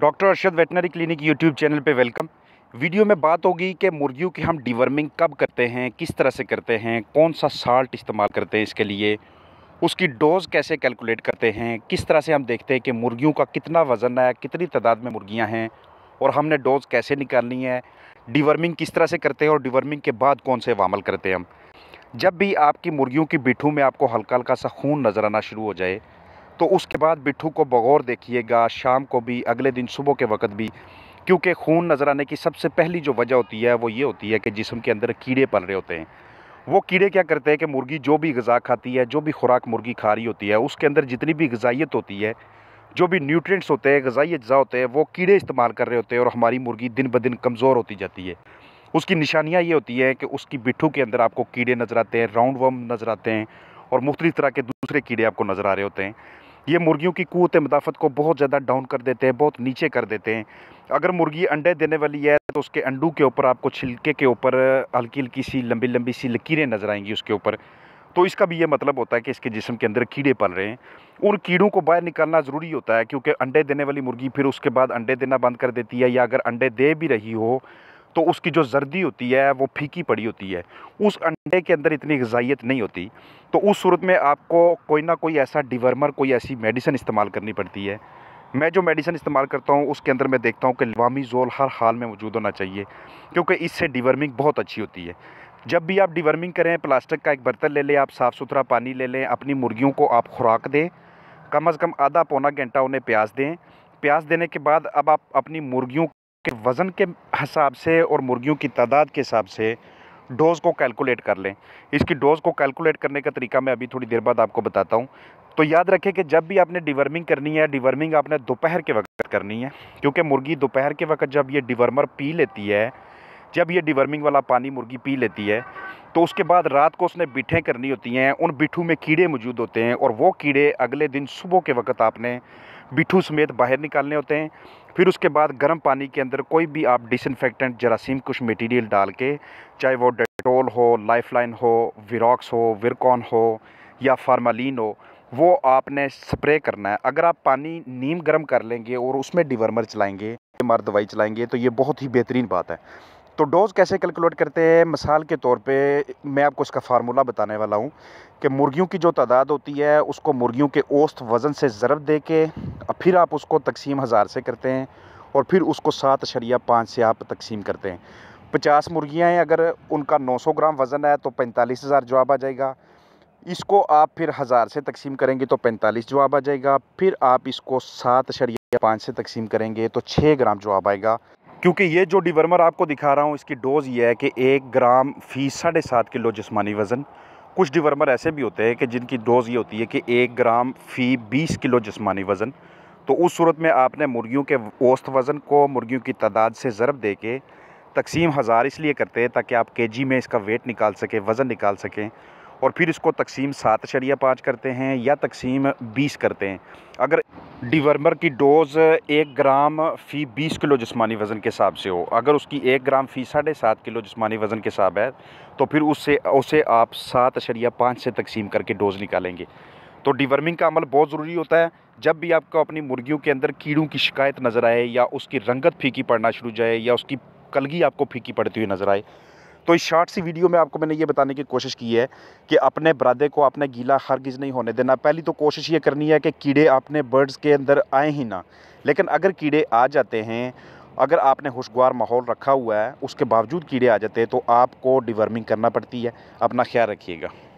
doctor Arshad veterinary clinic YouTube channel पे welcome video में बात होगी कि मुर्गियों की हम डिवर्मिंग कब करते हैं किस तरह से करते हैं कौन सा साल्ट इस्तेमाल करते हैं इसके लिए उसकी डोज़ कैसे कैलकुलेट करते हैं किस तरह से हम देखते हैं कि मुर्गियों का कितना वज़न है कितनी तादाद में मुर्गियाँ हैं और हमने डोज़ कैसे निकालनी है डिवर्मिंग किस तरह से करते हैं और डिवर्मिंग के बाद कौन से वामल करते हैं हम जब भी आपकी मुर्गियों की बिठू में आपको हल्का हल्का सा खून नज़र आना शुरू हो जाए तो उसके बाद बिट्ठू को बगौर देखिएगा शाम को भी अगले दिन सुबह के वक्त भी क्योंकि खून नज़र आने की सबसे पहली जो वजह होती है वो ये होती है कि जिसम के अंदर कीड़े पल रहे होते हैं वो कीड़े क्या करते हैं कि मुर्गी जो भी गज़ा खाती है जो भी खुराक मुर्गी खा रही होती है उसके अंदर जितनी भी गजाइत होती है जो भी न्यूट्रिएंट्स होते हैं गजाई अज्जा होते हैं वो कीड़े इस्तेमाल कर रहे होते हैं और हमारी मुर्गी दिन ब दिन कमज़ोर होती जाती है उसकी निशानियाँ ये होती हैं कि उसकी बिट्ठू के अंदर आपको कीड़े नज़र आते हैं राउंड वर्म नज़र आते हैं और मुख्तु तरह के दूसरे कीड़े आपको नज़र आ रहे होते हैं ये मुर्गियों की कुत मदाफ़त को बहुत ज़्यादा डाउन कर देते हैं बहुत नीचे कर देते हैं अगर मुर्गी अंडे देने वाली है तो उसके अंडू के ऊपर आपको छिलके के ऊपर हल्की हल्की सी लंबी लंबी सी लकीरें नज़र आएंगी उसके ऊपर तो इसका भी ये मतलब होता है कि इसके जिसम के अंदर कीड़े पल रहे हैं उन कीड़ों को बाहर निकालना ज़रूरी होता है क्योंकि अंडे देने वाली मुर्गी फिर उसके बाद अंडे देना बंद कर देती है या अगर अंडे दे भी रही हो तो उसकी जो जर्दी होती है वो फीकी पड़ी होती है उस अंडे के अंदर इतनी गजाइत नहीं होती तो उस सूरत में आपको कोई ना कोई ऐसा डिवर्मर कोई ऐसी मेडिसिन इस्तेमाल करनी पड़ती है मैं जो मेडिसिन इस्तेमाल करता हूँ उसके अंदर मैं देखता हूँ कि लवामी ज़ोल हर हाल में मौजूद होना चाहिए क्योंकि इससे डिवर्मिंग बहुत अच्छी होती है जब भी आप डिवर्मिंग करें प्लास्टिक का एक बर्तन ले लें आप साफ़ सुथरा पानी ले लें अपनी मुर्गियों को आप खुराक दें कम अज़ कम आधा पौना घंटा उन्हें प्याज दें प्याज देने के बाद अब आप अपनी मुर्गियों के वज़न के हिसाब से और मुर्गियों की तादाद के हिसाब से डोज़ को कैलकुलेट कर लें इसकी डोज़ को कैलकुलेट करने का तरीका मैं अभी थोड़ी देर बाद आपको बताता हूँ तो याद रखें कि जब भी आपने डिवर्मिंग करनी है डिवर्मिंग आपने दोपहर के वक्त करनी है क्योंकि मुर्गी दोपहर के वक्त जब ये डिवर्मर पी लेती है जब ये डिवर्मिंग वाला पानी मुर्गी पी लेती है तो उसके बाद रात को उसने बिठें करनी होती हैं उन बिठू में कीड़े मौजूद होते हैं और वो कीड़े अगले दिन सुबह के वक्त आपने बिठू समेत बाहर निकालने होते हैं फिर उसके बाद गर्म पानी के अंदर कोई भी आप डिसइनफेक्टेंट जरासीम कुछ मटेरियल डाल के चाहे वो डेटोल हो लाइफलाइन हो विरॉक्स हो विरकॉन हो या फार्मालीन हो वो आपने स्प्रे करना है अगर आप पानी नीम गर्म कर लेंगे और उसमें डिवर्मर चलाएँगे मार दवाई चलाएँगे तो ये बहुत ही बेहतरीन बात है तो डोज़ कैसे कैलकुलेट करते हैं मिसाल के तौर पे मैं आपको इसका फार्मूला बताने वाला हूँ कि मुर्गियों की जो तादाद होती है उसको मुर्गियों के औस्त वज़न से ज़रब दे के अब फिर आप उसको तकसीम हज़ार से करते हैं और फिर उसको सात शरिया पाँच से आप तकसीम करते हैं पचास मुर्गियाँ हैं अगर उनका नौ सौ ग्राम वज़न है तो पैंतालीस हज़ार जवाब आ जाएगा इसको आप फिर हज़ार से तकसीम करेंगे तो पैंतालीस जवाब आ जाएगा फिर आप इसको सात शरिया पाँच से तकसीम करेंगे तो छः ग्राम जवाब आएगा क्योंकि ये जो डिवर्मर आपको दिखा रहा हूँ इसकी डोज़ ये है कि एक ग्राम फ़ी साढ़े सात किलो जिसमानी वज़न कुछ डिवर्मर ऐसे भी होते हैं कि जिनकी डोज़ ये होती है कि एक ग्राम फ़ी बीस किलो जिसमानी वज़न तो उस सूरत में आपने मुर्गियों के औस्त वज़न को मुर्गियों की तादाद से ज़रब दे के तकसीम हज़ार इसलिए करते हैं ताकि आप के जी में इसका वेट निकाल सकें वज़न निकाल सकें और फिर इसको तकसीम सात शरिया पाँच करते हैं या तकसीम बीस करते हैं अगर डिवर्मर की डोज़ एक ग्राम फ़ी बीस किलो जिसमानी वज़न के हिसाब से हो अगर उसकी एक ग्राम फ़ी साढ़े सात किलो जिसमानी वज़न के हिसाब है तो फिर उससे उसे आप सात शरिया पाँच से तकसीम करके डोज़ निकालेंगे तो डिवर्मिंग का अमल बहुत ज़रूरी होता है जब भी आपको अपनी मुर्गियों के अंदर कीड़ों की शिकायत नज़र आए या उसकी रंगत फीकी पड़ना शुरू जाए या उसकी कलगी आपको फीकी पड़ती हुई नज़र आए तो इस शॉर्ट सी वीडियो में आपको मैंने ये बताने की कोशिश की है कि अपने बरादे को आपने गीला हरगिज़ नहीं होने देना पहली तो कोशिश ये करनी है कि कीड़े आपने बर्ड्स के अंदर आए ही ना लेकिन अगर कीड़े आ जाते हैं अगर आपने खुशगवार माहौल रखा हुआ है उसके बावजूद कीड़े आ जाते हैं तो आपको डिवर्मिंग करना पड़ती है अपना ख्याल रखिएगा